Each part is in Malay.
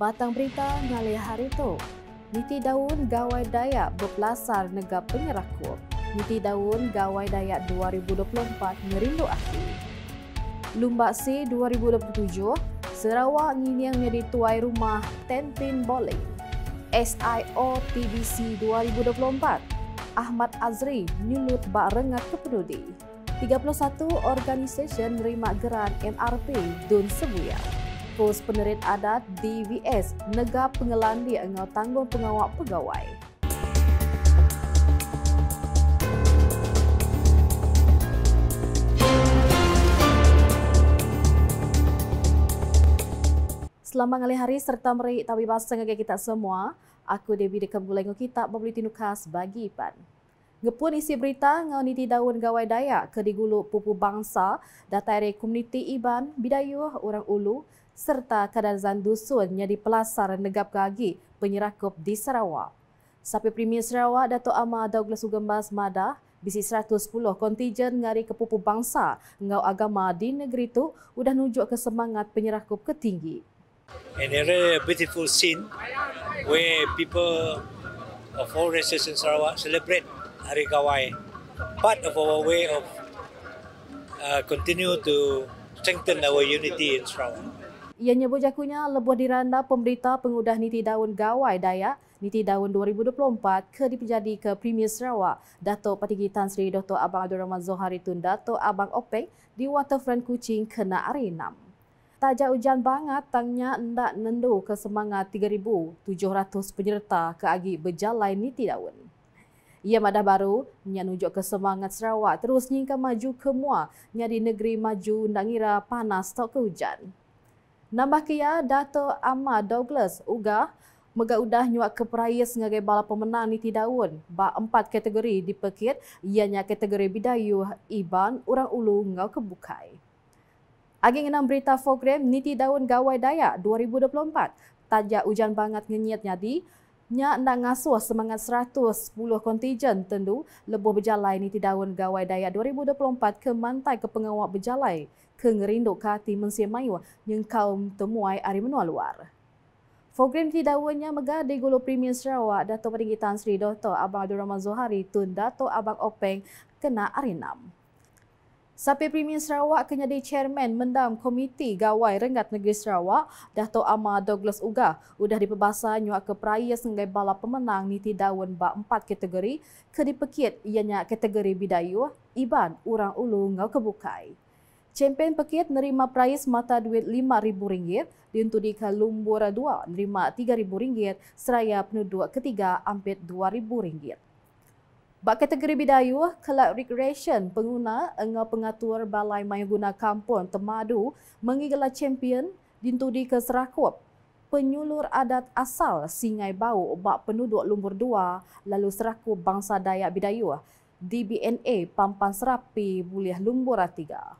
Batang Berita Ngalih Hari Tu. Niti Daun Gawai Dayak Berpelasar Negap Penyerakur. Niti Daun Gawai Dayak 2024 Merindu Aki. Lumbak C 2027, Sarawak Nginyang Ngeri Tuai Rumah Tenpin Boleh. SIO TBC 2024, Ahmad Azri Nyulut Bak Rengat Kepenudi. 31 organisasi menerima geran MRP Dun Sebuah. Pos Penerit Adat DVS negah pengelandi engau tanggung pengawak pegawai. Selamat ngali hari serta meri tawi baseng agak kita semua. Aku Devi dekat Bulengo kita membeli tinu khas bagi Ipan. Ngepun isi berita ngau niti daun gawai daya ke digulu pupu bangsa data area komuniti Iban Bidayuh Orang Ulu serta kadar zan dusun yang dipelasar negap gagi penyerakup di Sarawak. Sapi Premier Sarawak, Dato' Amar Douglas Ugembas Madah, bisi 110 kontijen ngari kepupu bangsa ngau agama di negeri itu sudah nunjuk ke semangat penyerakup ketinggi. And here a beautiful scene where people of all races in Sarawak celebrate Hari Gawai. Part of our way of uh, continue to strengthen our unity in Sarawak. Ia nyebut jakunya lebuh diranda pemberita pengudah niti daun gawai Dayak niti daun 2024 ke dipenjadi ke Premier Sarawak Dato' Patigi Tan Sri Dr. Abang Abdul Rahman Zohari Tun Dato' Abang Openg di Waterfront Kuching kena hari 6. hujan banget, tangnya ndak nendu ke semangat 3,700 penyerta ke agi berjalan niti daun. Ia madah baru, nyanujuk ke semangat Sarawak terus nyingkan maju ke mua, nyari negeri maju ndak ngira panas tak ke hujan. Nambah kia, Dato' Ahmad Douglas Uga, Megat udah nyuak ke peraya sebagai bala pemenang Niti Daun. Ba empat kategori di Pekit, ianya kategori Bidayu, Iban, orang Ulu, Ngau Kebukai. Agen enam berita program Niti Daun Gawai Dayak 2024. Tajak hujan banget ngenyit nyadi. Nya anda ngasuh semangat 110 kontijen tendu lebuh berjalan ini tidakun gawai daya 2024 ke mantai ke pengawak berjalan ke ngerinduk ke hati mensia mayu yang kaum temuai hari menua luar. Program tidakunnya megah di Gulu Premier Sarawak, Dato' Peringgitan Sri Dato' Abang Abdul Rahman Zuhari tun Dato' Abang Openg kena arinam. Sapir Premier Sarawak Kenyadi Chairman Mendam Komiti Gawai rengat Negeri Sarawak, Dato' Amar Douglas Uga, sudah diperbasa nyuak ke peraya sebagai bala pemenang niti daun bak empat kategori ke dipekit ianya kategori bidayu Iban Urang Ulu Ngau Kebukai. Champion Pekit nerima prize mata duit RM5,000 diuntudi ke Lumbura 2 nerima RM3,000 seraya penuduk ketiga ambil RM2,000. Bak kategori bidayu, kelab recreation pengguna dengan pengatur balai maya guna kampung temadu mengigala champion dintudi ke Serakup. Penyulur adat asal Singai Bau bak penduduk Lumbur Dua lalu Serakup Bangsa Dayak Bidayu. DBNA Pampan Serapi Buliah Lumbur atiga.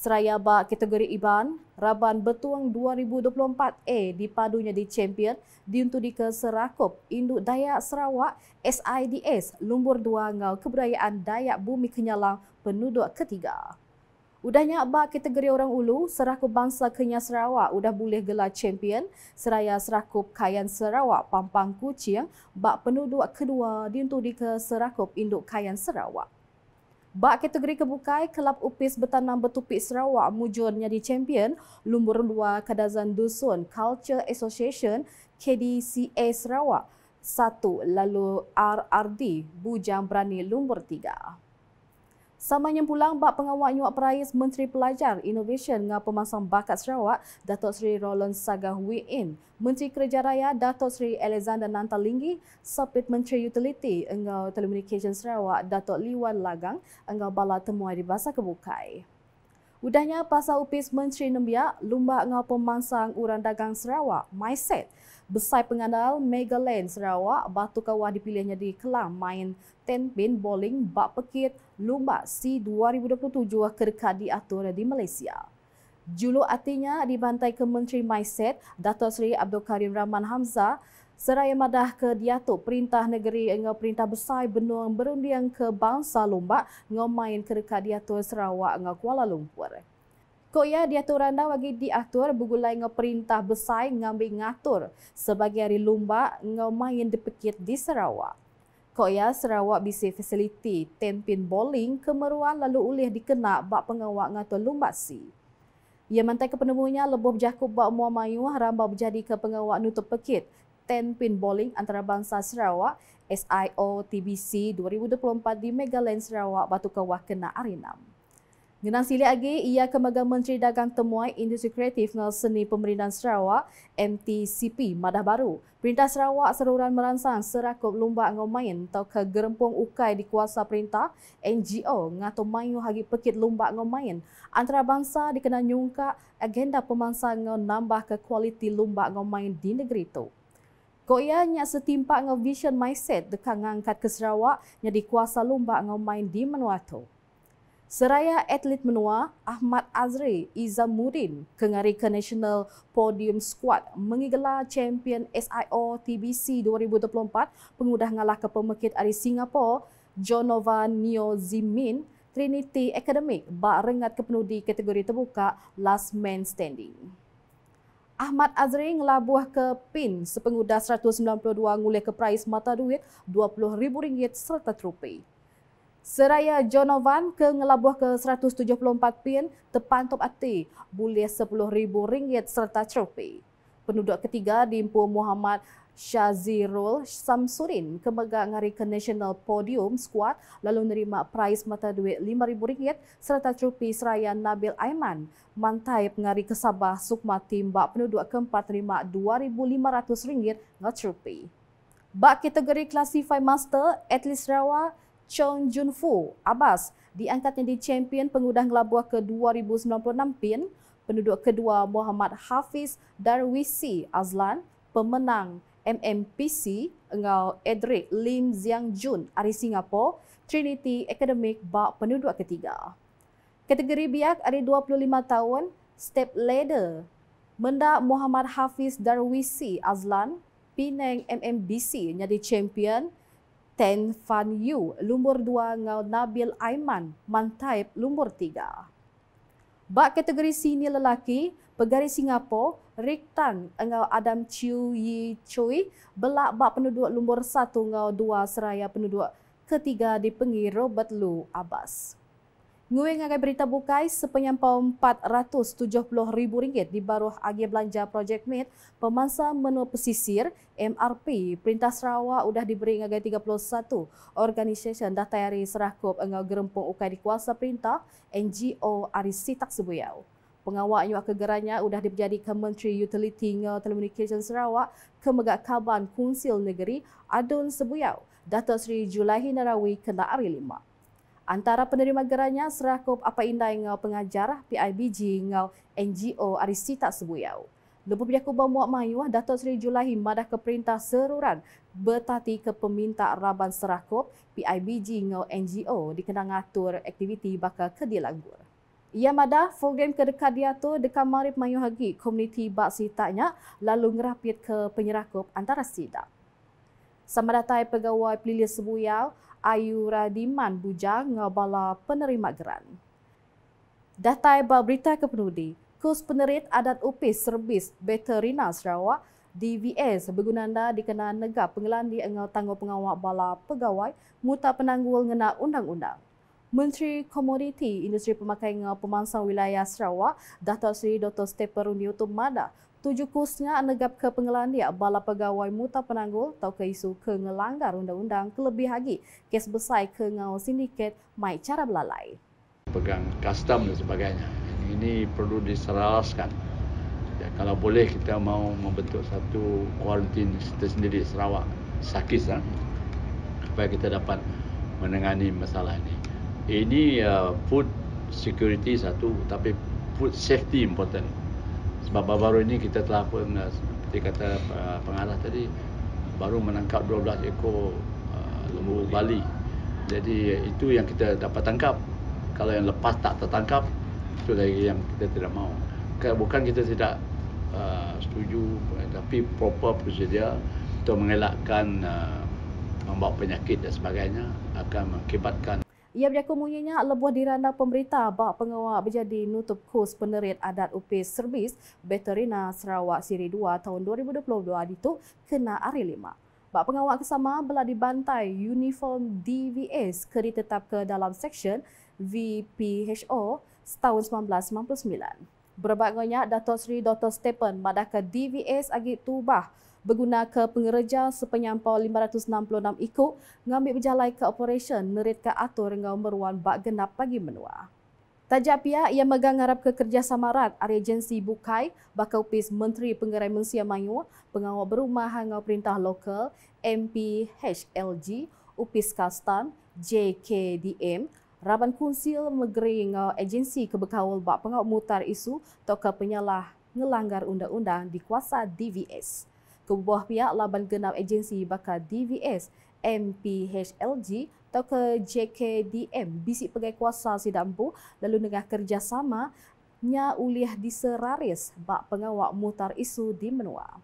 Seraya Ba kategori Iban, Raban Betuang 2024A dipadunya di champion diuntudi ke Serakup Induk Dayak Sarawak SIDS Lumbur Dua Ngau Kebudayaan Dayak Bumi Kenyalang penuduk ketiga. Udahnya abak kategori orang ulu, Serakup Bangsa Kenya Sarawak udah boleh gelar champion Seraya Serakup Kayan Sarawak Pampang Kucing bak penuduk kedua diuntudi ke Serakup Induk Kayan Sarawak. Bak kategori kebukai, Kelab Upis Bertanam Bertupik Sarawak Mujur menjadi champion Lumbur Luar Kadazan Dusun Culture Association KDCA Sarawak 1 lalu RRD Bujang Berani Lumbur 3. Samanya pulang bak pengawal nyuak perais Menteri Pelajar Innovation dengan pemasang bakat Sarawak Datuk Seri Roland Sagah Win, Menteri Kerja Raya Datuk Seri Alexander Nantalinggi, Sepit Menteri Utility engau Telecommunication Sarawak Datuk Liwan Lagang engau bala temuai di Basar Kebukai. Udahnya pasal upis Menteri Nembiak, lumba engau pemasang urang dagang Sarawak, Myset, Besai Pengandal, Megaland, Sarawak, Batu Kawah dipilihnya di Kelang main tenpin bowling Bak Pekit Lumba C 2027 kerekat diatur di Malaysia. Julu artinya dibantai ke Menteri Mindset, Dato' Sri Abdul Karim Rahman Hamzah seraya madah ke diatur Perintah Negeri dengan Perintah Besai benuang Berundian ke Bangsa Lumba ngomain kerekat diatur Sarawak dengan Kuala Lumpur. Kok ya dia diatur randang bagi diatur begulai dengan perintah besai ngambil ngatur sebagai hari lumba ngemain dipikir di Sarawak. Kok ya Sarawak bisa fasiliti tempin bowling kemeruan lalu ulih dikena bak pengawak ngatur lumba si. Ia mantai ke penemunya lebuh berjakub bak muamayu mayu harambah berjadi ke pengawak nutup pekit ten pin bowling antarabangsa Sarawak SIO TBC 2024 di Megaland Sarawak Batu Kawah kena arinam. Genang sili lagi, ia kemegang Menteri Dagang Temuai Industri Kreatif dan Seni Pemerintahan Sarawak, MTCP, Madah Baru. Perintah Sarawak seluruhan merangsang serakup lumba ngomain atau kegerempung ukai di kuasa perintah NGO ngatu mayu hagi pekit lumba ngomain main. Antarabangsa dikena nyungka agenda pemangsa nambah ke kualiti lumba ngomain di negeri itu. Ko ia nyak setimpak ngau vision mindset dekat ngangkat ke Sarawak nyak dikuasa lumba ngomain di menua Seraya atlet menua Ahmad Azri Izamuddin kengari ke National Podium Squad mengigelar champion SIO TBC 2024 pengudah ngalah ke pemekit dari Singapura Jonova Neo Zimin Trinity Academic bak rengat ke penudi kategori terbuka Last Man Standing. Ahmad Azri ngelabuh ke PIN sepengudah 192 ngulih ke prais mata duit RM20,000 serta trupi. Seraya Jonovan ke ngelabuh ke 174 pin terpantup ati boleh RM10,000 serta trofi. Penduduk ketiga Dimpu Muhammad Shazirul Samsurin kemegang hari ke National Podium Squad lalu nerima prize mata duit RM5,000 serta trofi Seraya Nabil Aiman mantai pengari ke Sabah Sukma Timbak penduduk keempat terima RM2,500 ngatrupi. Bak kategori Classify Master, atlet Rawa, Chong Jun Fu Abbas diangkat menjadi champion pengudah ngelabuah ke-2096 pin, penduduk kedua Muhammad Hafiz Darwisi Azlan, pemenang MMPC Engau Edric Lim Ziang Jun dari Singapura, Trinity Academic bak penduduk ketiga. Kategori biak dari 25 tahun, step leader mendak Muhammad Hafiz Darwisi Azlan, Penang MMBC menjadi champion Ten Fan Yu, Lumbur 2 ngau Nabil Aiman, Mantaib Lumbur 3. Bak kategori sini lelaki, Pegari Singapura, Rick Tan ngau Adam Chiu Yi Choi, belak bak penduduk Lumbur 1 ngau 2 seraya penduduk ketiga di dipengi Robert Lu Abbas. Nguyen akan berita bukai sepenyampau RM470,000 di baruah agih belanja Projek MIT pemangsa menua pesisir MRP Perintah Sarawak sudah diberi ngagai 31 organisasi dah tayari serakup dengan gerempung ukai di kuasa perintah NGO Arisi Tak Sebuyau. Pengawak nyawa kegerannya sudah menjadi Kementeri Utility dan Telecommunication Sarawak kemegak kaban Kunsil Negeri Adun Sebuyau. Dato' Sri Julahi Narawi Kena Ari Antara penerima geranya serakup apa indah ngau pengajar PIBG ngau NGO Arisita Sebuyau. Lepas Yakub Bang Muak Mayuah Datuk Seri Julahi madah ke perintah seruran bertati ke peminta raban serakop PIBG ngau NGO dikenang ngatur aktiviti bakal ke dilanggur. Ia madah program ke dekat dia tu dekat Marip Mayuah Hagi komuniti bak sitanya lalu ngerapit ke penyerakop antara sidak. Sama datai pegawai pelilis sebuyau, Ayu Radiman Bujang ngabala penerima geran. Datai bal berita ke penudi, Kurs Penerit Adat Upis Servis Veterina Sarawak DVS bergunanda dikenal negara pengelandi engau tanggung pengawak bala pegawai muta penangguh ngena undang-undang. Menteri Komoditi Industri Pemakaian Pemansang Wilayah Sarawak, Datuk Seri Dr. Stephen Newton Mada, tujuh kursnya anegap ke pengelandia bala pegawai muta penanggul atau ke isu ke ngelanggar undang-undang kelebih lagi kes besar ke ngau sindiket mai cara belalai. Pegang custom dan sebagainya. Ini perlu diseralaskan. Ya, kalau boleh kita mau membentuk satu kuarantin kita sendiri Sarawak sakit ha? supaya kita dapat menangani masalah ini ini uh, food security satu tapi food safety important sebab baru-baru ini kita telah pun uh, seperti kata uh, pengarah tadi baru menangkap 12 ekor uh, lembu Bali jadi uh, itu yang kita dapat tangkap kalau yang lepas tak tertangkap itu lagi yang kita tidak mahu bukan kita tidak uh, setuju eh, tapi proper procedure untuk mengelakkan uh, membawa penyakit dan sebagainya akan mengakibatkan ia berjaya munyinya lebuah diranda pemerintah bak pengawal berjadi nutup kos penerit adat upis servis Veterina Sarawak Siri 2 tahun 2022 dituk kena hari lima. Bak pengawal kesama belah dibantai uniform DVS kerit tetap ke dalam seksyen VPHO setahun 1999. Berbagai banyak Datuk Seri Dr. Stephen madah ke DVS agi tubah berguna ke pengereja sepenyampau 566 ikut mengambil berjalan ke operation neritka atur dengan meruan bak genap pagi menua. Tajak pihak yang megang harap kekerjasama rat rat agensi Bukai bakal upis Menteri Pengerai Mensia Mayu, pengawal berumah hangau perintah lokal MPHLG Upis Kastan, JKDM, Raban Kunsil Negeri ngau agensi kebekawal bak pengawal mutar isu toka penyalah ngelanggar undang-undang di kuasa DVS kebuah pihak laban genap agensi bakal DVS MPHLG atau ke JKDM bisik pegawai kuasa Sidampu lalu dengan kerjasama nya uliah diseraris bak pengawak mutar isu di menua.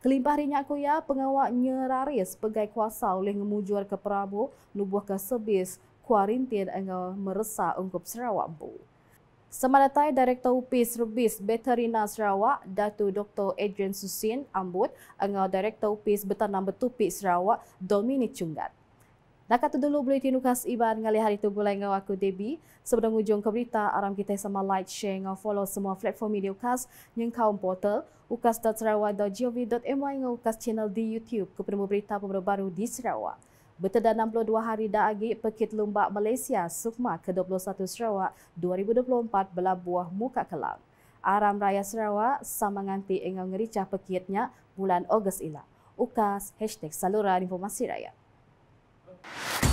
Kelimpah rinya aku ya, pengawak nyeraris pegawai kuasa oleh ngemujur ke Prabu nubuh ke sebis kuarintin engkau meresa ungkup Sarawak Bu. Sama datang Direktur UPIS Rebis Veterina Sarawak, Datu Dr. Adrian Susin Ambut, dengan Direktur UPIS Bertanam Betupik Sarawak, Dominic Cunggat. Nak kata dulu boleh tinukas Iban ngali hari tu boleh ngau aku Debi. Sebelum ujung ke berita, aram kita sama like, share, ngau follow semua platform media ukas yang kaum portal ukas.sarawak.gov.my ngau ukas channel di YouTube. Kepada berita pemberi baru di Sarawak. Bertedah 62 hari dah agi Pekit Lumbak Malaysia Sukma ke-21 Sarawak 2024 belabuh muka kelam. Aram Raya Sarawak sama nganti engau ngericah Pekitnya bulan Ogos ilah Ukas hashtag saluran informasi rakyat. Okay.